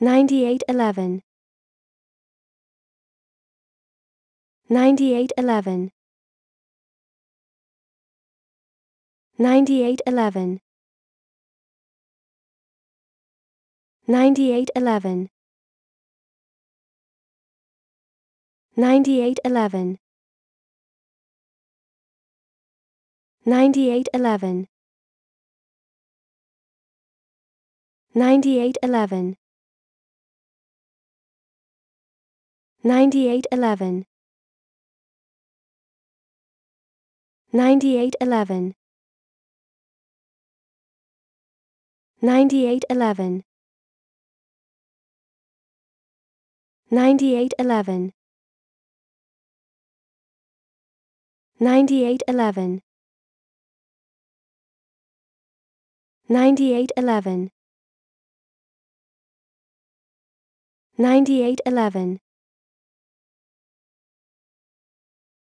9811 9811 9811 9811 9811 9811 9811 9811 9811 9811 9811 9811 9811 9811